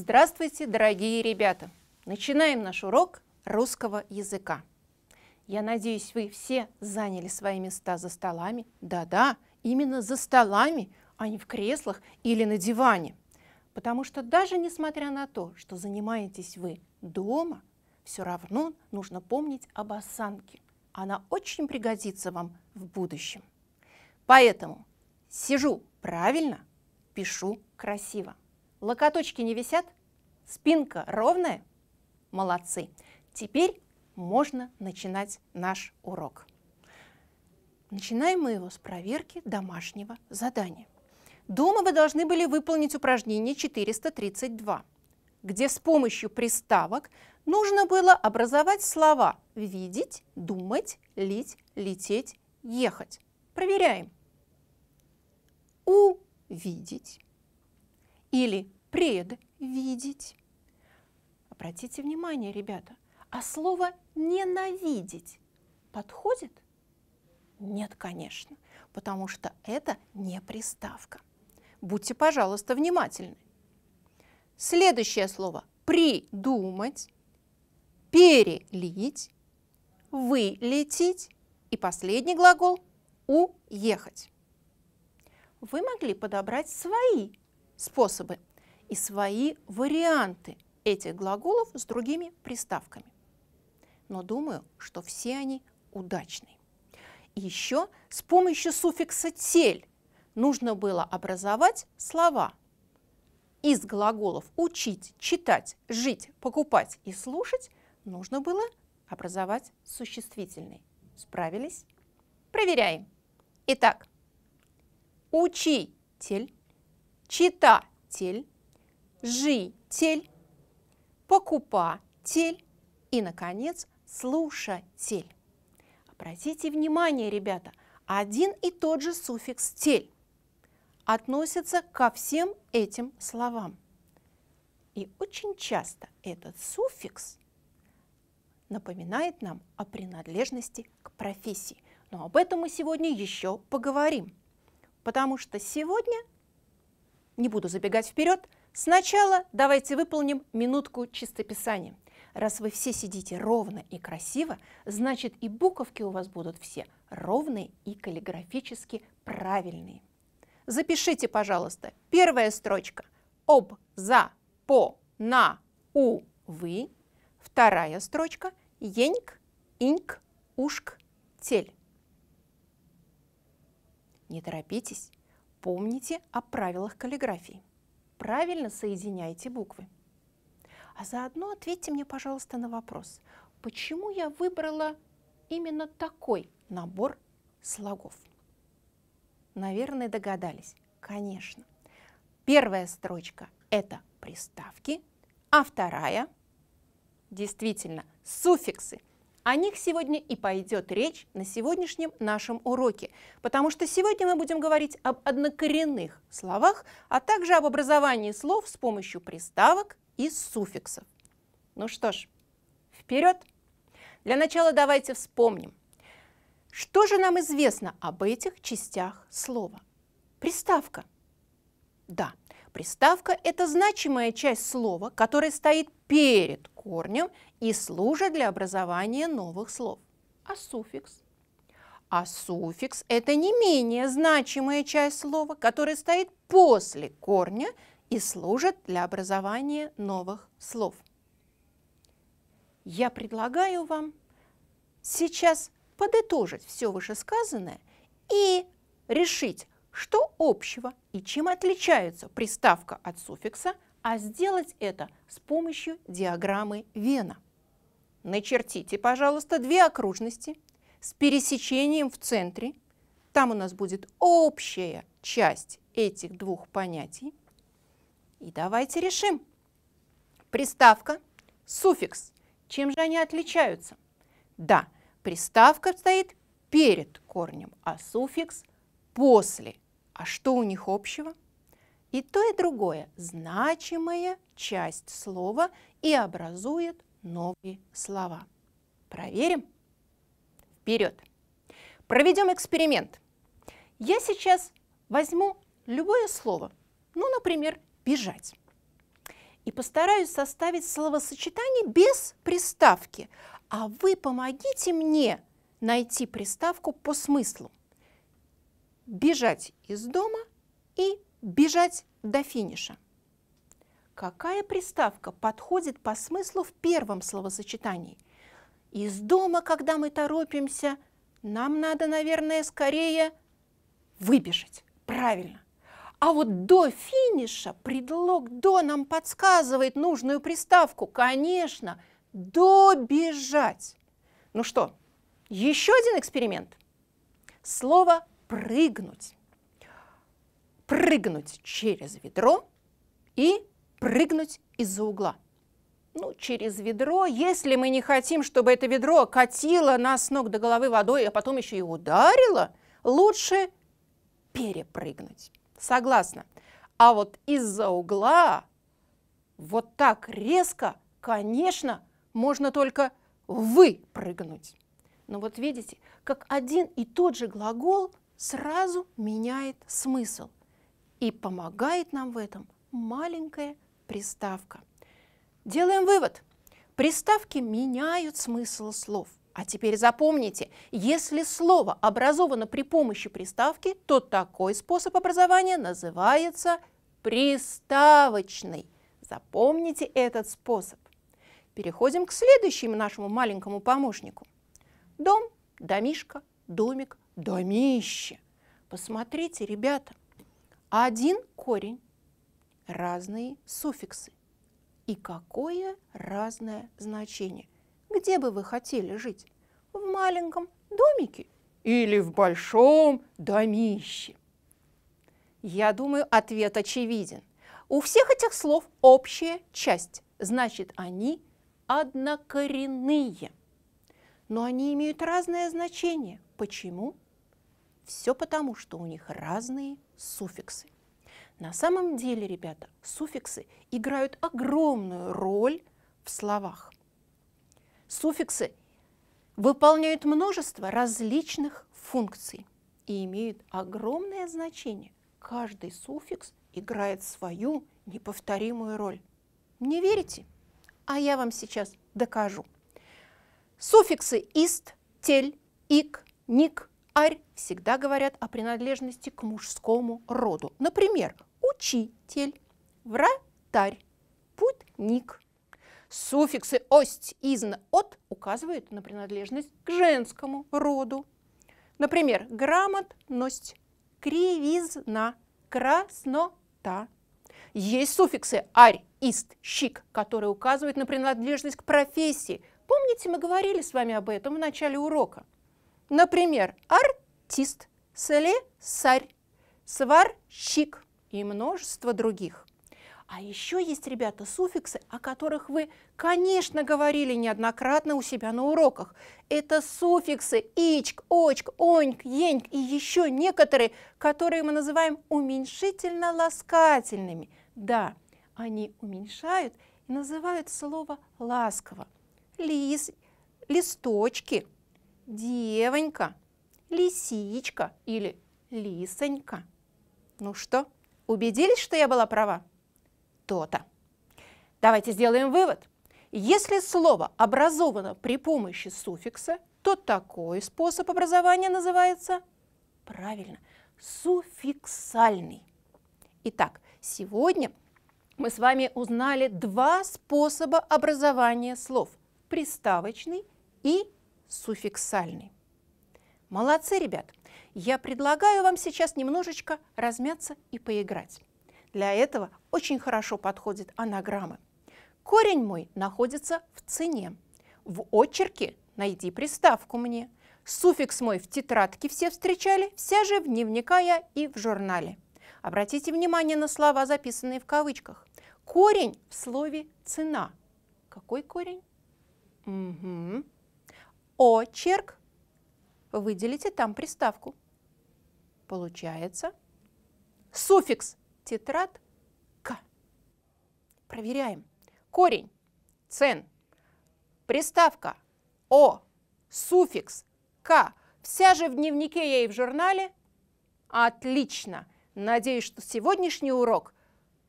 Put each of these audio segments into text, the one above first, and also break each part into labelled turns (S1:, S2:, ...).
S1: Здравствуйте, дорогие ребята! Начинаем наш урок русского языка. Я надеюсь, вы все заняли свои места за столами. Да-да, именно за столами, а не в креслах или на диване. Потому что даже несмотря на то, что занимаетесь вы дома, все равно нужно помнить об осанке. Она очень пригодится вам в будущем. Поэтому сижу правильно, пишу красиво. Локоточки не висят? Спинка ровная? Молодцы! Теперь можно начинать наш урок. Начинаем мы его с проверки домашнего задания. Дома вы должны были выполнить упражнение 432, где с помощью приставок нужно было образовать слова «видеть», «думать», «лить», «лететь», «ехать». Проверяем. Увидеть или предвидеть. Обратите внимание, ребята, а слово «ненавидеть» подходит? Нет, конечно, потому что это не приставка. Будьте, пожалуйста, внимательны. Следующее слово – придумать, перелить, вылететь и последний глагол – уехать. Вы могли подобрать свои способы и свои варианты этих глаголов с другими приставками. Но думаю, что все они удачны. Еще с помощью суффикса «тель» нужно было образовать слова из глаголов «учить», «читать», «жить», «покупать» и «слушать» нужно было образовать существительный. Справились? Проверяем. Итак, учитель читатель, житель, покупатель и, наконец, слушатель. Обратите внимание, ребята, один и тот же суффикс «тель» относится ко всем этим словам. И очень часто этот суффикс напоминает нам о принадлежности к профессии. Но об этом мы сегодня еще поговорим, потому что сегодня не буду забегать вперед. Сначала давайте выполним минутку чистописания. Раз вы все сидите ровно и красиво, значит и буковки у вас будут все ровные и каллиграфически правильные. Запишите, пожалуйста, первая строчка «об», «за», «по», «на», «у», «вы». Вторая строчка «еньк», «иньк», «ушк», «тель». Не торопитесь, Помните о правилах каллиграфии. Правильно соединяйте буквы. А заодно ответьте мне, пожалуйста, на вопрос, почему я выбрала именно такой набор слогов? Наверное, догадались. Конечно. Первая строчка – это приставки, а вторая – действительно суффиксы, о них сегодня и пойдет речь на сегодняшнем нашем уроке, потому что сегодня мы будем говорить об однокоренных словах, а также об образовании слов с помощью приставок и суффиксов. Ну что ж, вперед! Для начала давайте вспомним, что же нам известно об этих частях слова. Приставка. Да, Приставка – это значимая часть слова, которая стоит перед корнем и служит для образования новых слов. А суффикс? А суффикс – это не менее значимая часть слова, которая стоит после корня и служит для образования новых слов. Я предлагаю вам сейчас подытожить все вышесказанное и решить, что общего и чем отличается приставка от суффикса, а сделать это с помощью диаграммы Вена. Начертите, пожалуйста, две окружности с пересечением в центре. Там у нас будет общая часть этих двух понятий. И давайте решим. Приставка, суффикс. Чем же они отличаются? Да, приставка стоит перед корнем, а суффикс после. А что у них общего? И то, и другое – значимая часть слова и образует новые слова. Проверим? Вперед! Проведем эксперимент. Я сейчас возьму любое слово, ну, например, «бежать», и постараюсь составить словосочетание без приставки, а вы помогите мне найти приставку по смыслу бежать из дома и бежать до финиша. Какая приставка подходит по смыслу в первом словосочетании? Из дома, когда мы торопимся, нам надо, наверное, скорее выбежать. Правильно. А вот до финиша предлог «до» нам подсказывает нужную приставку. Конечно, добежать. Ну что, еще один эксперимент. Слово прыгнуть. Прыгнуть через ведро и прыгнуть из-за угла. Ну, через ведро, если мы не хотим, чтобы это ведро катило нас с ног до головы водой, а потом еще и ударило, лучше перепрыгнуть. Согласна. А вот из-за угла вот так резко, конечно, можно только выпрыгнуть. Но вот видите, как один и тот же глагол сразу меняет смысл. И помогает нам в этом маленькая приставка. Делаем вывод. Приставки меняют смысл слов. А теперь запомните, если слово образовано при помощи приставки, то такой способ образования называется приставочный. Запомните этот способ. Переходим к следующему нашему маленькому помощнику. Дом, домишка, домик, домище. Посмотрите, ребята, один корень, разные суффиксы. И какое разное значение. Где бы вы хотели жить? В маленьком домике или в большом домище? Я думаю, ответ очевиден. У всех этих слов общая часть, значит, они однокоренные. Но они имеют разное значение. Почему? Все потому, что у них разные суффиксы. На самом деле, ребята, суффиксы играют огромную роль в словах. Суффиксы выполняют множество различных функций и имеют огромное значение. Каждый суффикс играет свою неповторимую роль. Не верите? А я вам сейчас докажу. Суффиксы «ист», «тель», «ик», «ник», арь всегда говорят о принадлежности к мужскому роду. Например, учитель, вратарь, путник. Суффиксы «ость», «изн», «от» указывают на принадлежность к женскому роду. Например, грамотность, кривизна, краснота. Есть суффиксы «арь», «ист», «щик», которые указывают на принадлежность к профессии. Помните, мы говорили с вами об этом в начале урока – Например, артист, слесарь, сварщик и множество других. А еще есть, ребята, суффиксы, о которых вы, конечно, говорили неоднократно у себя на уроках. Это суффиксы «ичк», «очк», «оньк», «еньк» и еще некоторые, которые мы называем уменьшительно-ласкательными. Да, они уменьшают и называют слово ласково. Лис, листочки – девонька, лисичка или лисонька. Ну что, убедились, что я была права? То-то. Давайте сделаем вывод. Если слово образовано при помощи суффикса, то такой способ образования называется правильно суффиксальный. Итак, сегодня мы с вами узнали два способа образования слов – приставочный и суффиксальный. Молодцы, ребят! Я предлагаю вам сейчас немножечко размяться и поиграть. Для этого очень хорошо подходят анаграммы. Корень мой находится в цене. В очерке найди приставку мне. Суффикс мой в тетрадке все встречали, вся же в дневника я и в журнале. Обратите внимание на слова, записанные в кавычках. Корень в слове «цена». Какой корень? Угу очерк, выделите там приставку. Получается суффикс тетрад к Проверяем. Корень, цен, приставка о, суффикс к. Вся же в дневнике я и в журнале. Отлично. Надеюсь, что сегодняшний урок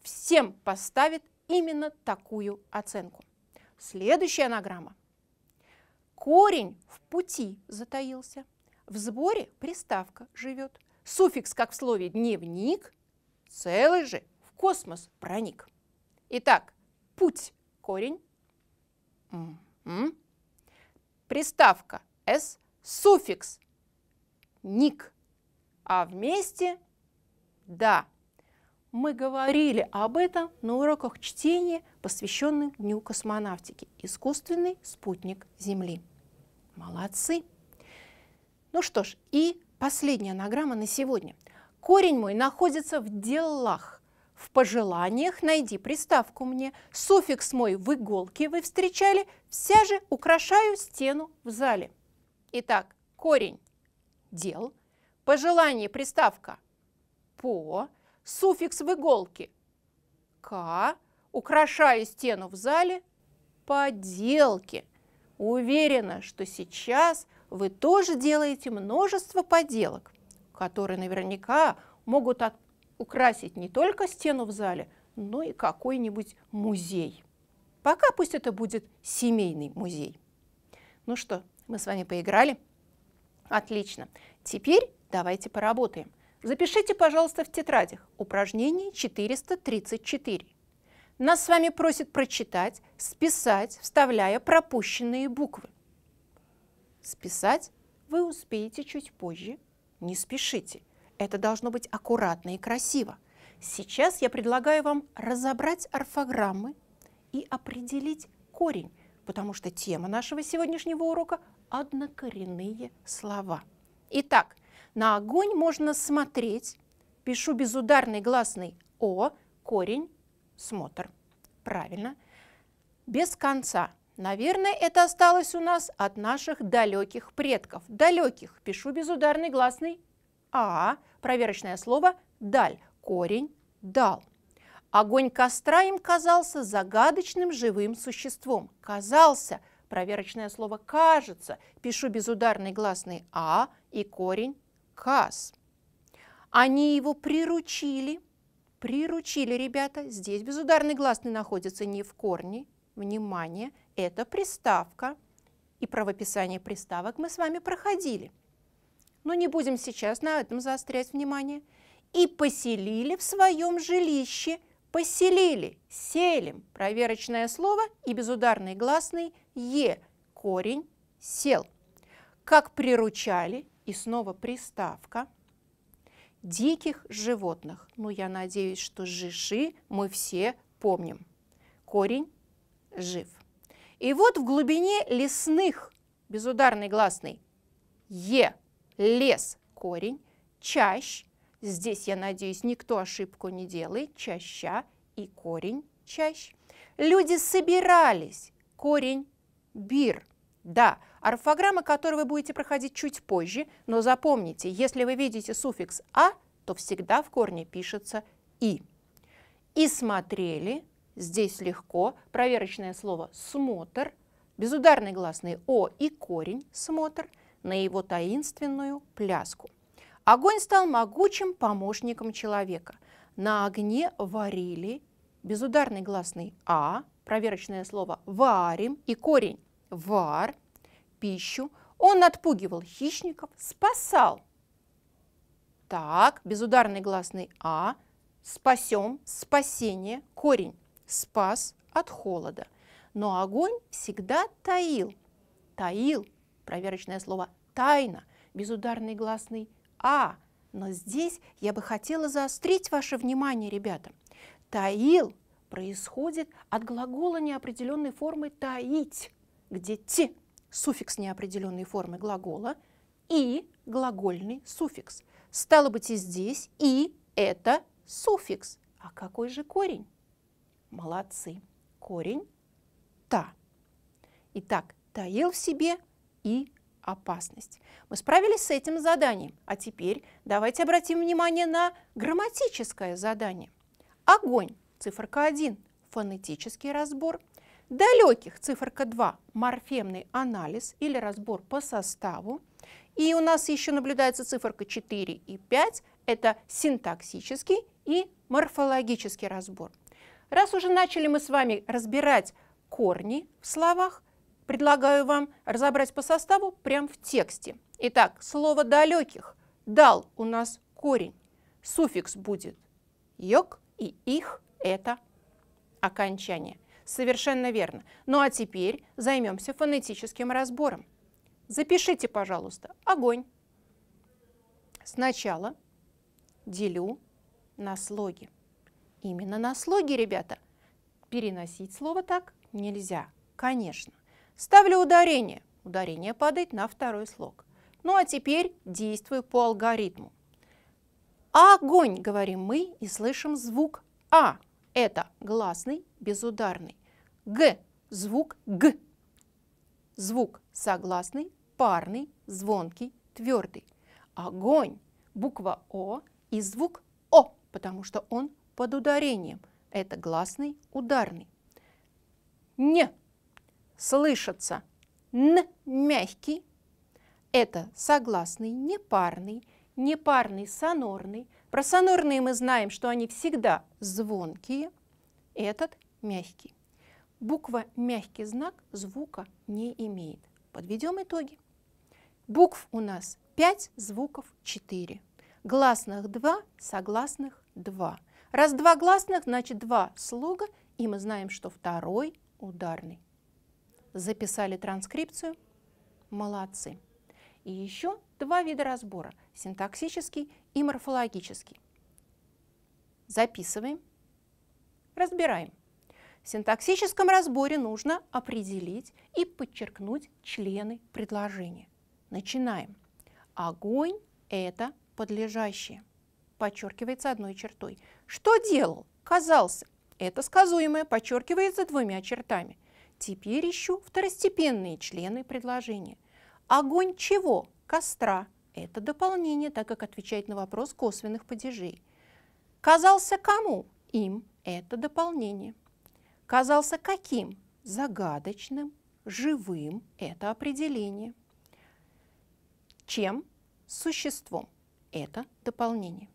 S1: всем поставит именно такую оценку. Следующая анаграмма. Корень в пути затаился. В сборе приставка живет. Суффикс, как в слове «дневник», целый же в космос проник. Итак, путь – корень. М -м. Приставка «с», суффикс «ник», а вместе «да». Мы говорили об этом на уроках чтения, посвященных Дню космонавтики «Искусственный спутник Земли». Молодцы. Ну что ж, и последняя анаграмма на сегодня. Корень мой находится в делах. В пожеланиях найди приставку мне. Суффикс мой в иголке вы встречали. Вся же украшаю стену в зале. Итак, корень – дел. Пожелание – приставка «по». Суффикс в иголке – «к». Украшаю стену в зале – поделки – Уверена, что сейчас вы тоже делаете множество поделок, которые наверняка могут от... украсить не только стену в зале, но и какой-нибудь музей. Пока пусть это будет семейный музей. Ну что, мы с вами поиграли? Отлично. Теперь давайте поработаем. Запишите, пожалуйста, в тетрадях упражнение 434 нас с вами просит прочитать, списать, вставляя пропущенные буквы. Списать вы успеете чуть позже. Не спешите. Это должно быть аккуратно и красиво. Сейчас я предлагаю вам разобрать орфограммы и определить корень, потому что тема нашего сегодняшнего урока – однокоренные слова. Итак, на огонь можно смотреть. Пишу безударный гласный «о», корень смотр. Правильно. Без конца. Наверное, это осталось у нас от наших далеких предков. Далеких. Пишу безударный гласный «а». Проверочное слово «даль». Корень «дал». Огонь костра им казался загадочным живым существом. Казался. Проверочное слово «кажется». Пишу безударный гласный «а» и корень «каз». Они его приручили – Приручили, ребята. Здесь безударный гласный находится не в корне. Внимание, это приставка. И правописание приставок мы с вами проходили. Но не будем сейчас на этом заострять внимание. И поселили в своем жилище. Поселили, селим. Проверочное слово и безударный гласный «е». Корень «сел». Как приручали, и снова приставка – диких животных. но ну, я надеюсь, что жиши мы все помним. Корень жив. И вот в глубине лесных, безударный гласный, е, лес, корень, чащ, здесь, я надеюсь, никто ошибку не делает, чаща и корень чащ. Люди собирались, корень бир, да, орфограмма которой вы будете проходить чуть позже, но запомните, если вы видите суффикс «а», то всегда в корне пишется «и». «И смотрели» здесь легко, проверочное слово «смотр», безударный гласный «о» и корень «смотр» на его таинственную пляску. Огонь стал могучим помощником человека. На огне варили безударный гласный «а», проверочное слово «варим» и корень «вар», пищу, он отпугивал хищников, спасал. Так, безударный гласный А, спасем, спасение, корень, спас от холода. Но огонь всегда таил, таил, проверочное слово тайна, безударный гласный А. Но здесь я бы хотела заострить ваше внимание, ребята. Таил происходит от глагола неопределенной формы «таить», где «те» суффикс неопределенной формы глагола и глагольный суффикс. Стало быть, и здесь «и» – это суффикс. А какой же корень? Молодцы. Корень «та». Итак, таил в себе и опасность. Мы справились с этим заданием. А теперь давайте обратим внимание на грамматическое задание. Огонь, циферка 1, фонетический разбор – далеких, циферка 2, морфемный анализ или разбор по составу. И у нас еще наблюдается циферка 4 и 5, это синтаксический и морфологический разбор. Раз уже начали мы с вами разбирать корни в словах, предлагаю вам разобрать по составу прямо в тексте. Итак, слово «далеких» – «дал» у нас корень. Суффикс будет «йок» и «их» – это окончание. Совершенно верно. Ну а теперь займемся фонетическим разбором. Запишите, пожалуйста, огонь. Сначала делю на слоги. Именно на слоги, ребята. Переносить слово так нельзя, конечно. Ставлю ударение. Ударение падает на второй слог. Ну а теперь действую по алгоритму. Огонь, говорим мы, и слышим звук А. Это гласный, безударный. Г – звук Г. Звук согласный, парный, звонкий, твердый. Огонь – буква О и звук О, потому что он под ударением. Это гласный, ударный. не слышится. Н – мягкий. Это согласный, непарный, непарный, сонорный. Про сонорные мы знаем, что они всегда звонкие – этот мягкий. Буква «мягкий знак» звука не имеет. Подведем итоги. Букв у нас 5, звуков 4. Гласных 2, согласных 2. Раз два гласных, значит два слога, и мы знаем, что второй ударный. Записали транскрипцию? Молодцы. И еще два вида разбора – синтаксический и морфологический. Записываем. Разбираем. В синтаксическом разборе нужно определить и подчеркнуть члены предложения. Начинаем. Огонь – это подлежащее. Подчеркивается одной чертой. Что делал? Казался. Это сказуемое подчеркивается двумя чертами. Теперь ищу второстепенные члены предложения. Огонь чего? Костра. Это дополнение, так как отвечает на вопрос косвенных падежей. Казался кому? Им. Это дополнение. Казался каким? Загадочным, живым – это определение. Чем? Существом – это дополнение.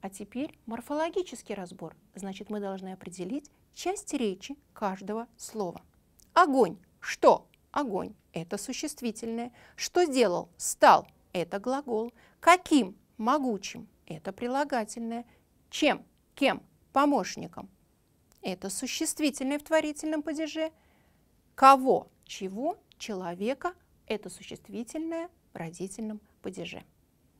S1: А теперь морфологический разбор. Значит, мы должны определить часть речи каждого слова. Огонь. Что? Огонь. Это существительное. Что сделал Стал. Это глагол. Каким? Могучим. Это прилагательное. Чем? Кем? помощником. Это существительное в творительном падеже. Кого, чего, человека – это существительное в родительном падеже.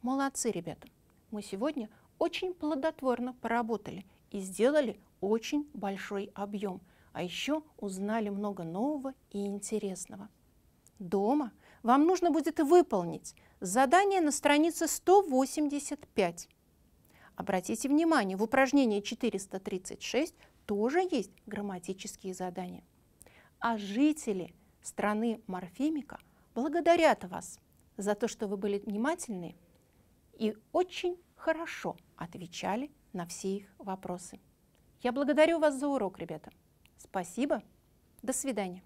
S1: Молодцы, ребята! Мы сегодня очень плодотворно поработали и сделали очень большой объем, а еще узнали много нового и интересного. Дома вам нужно будет выполнить задание на странице 185 Обратите внимание, в упражнении 436 тоже есть грамматические задания. А жители страны морфемика благодарят вас за то, что вы были внимательны и очень хорошо отвечали на все их вопросы. Я благодарю вас за урок, ребята. Спасибо. До свидания.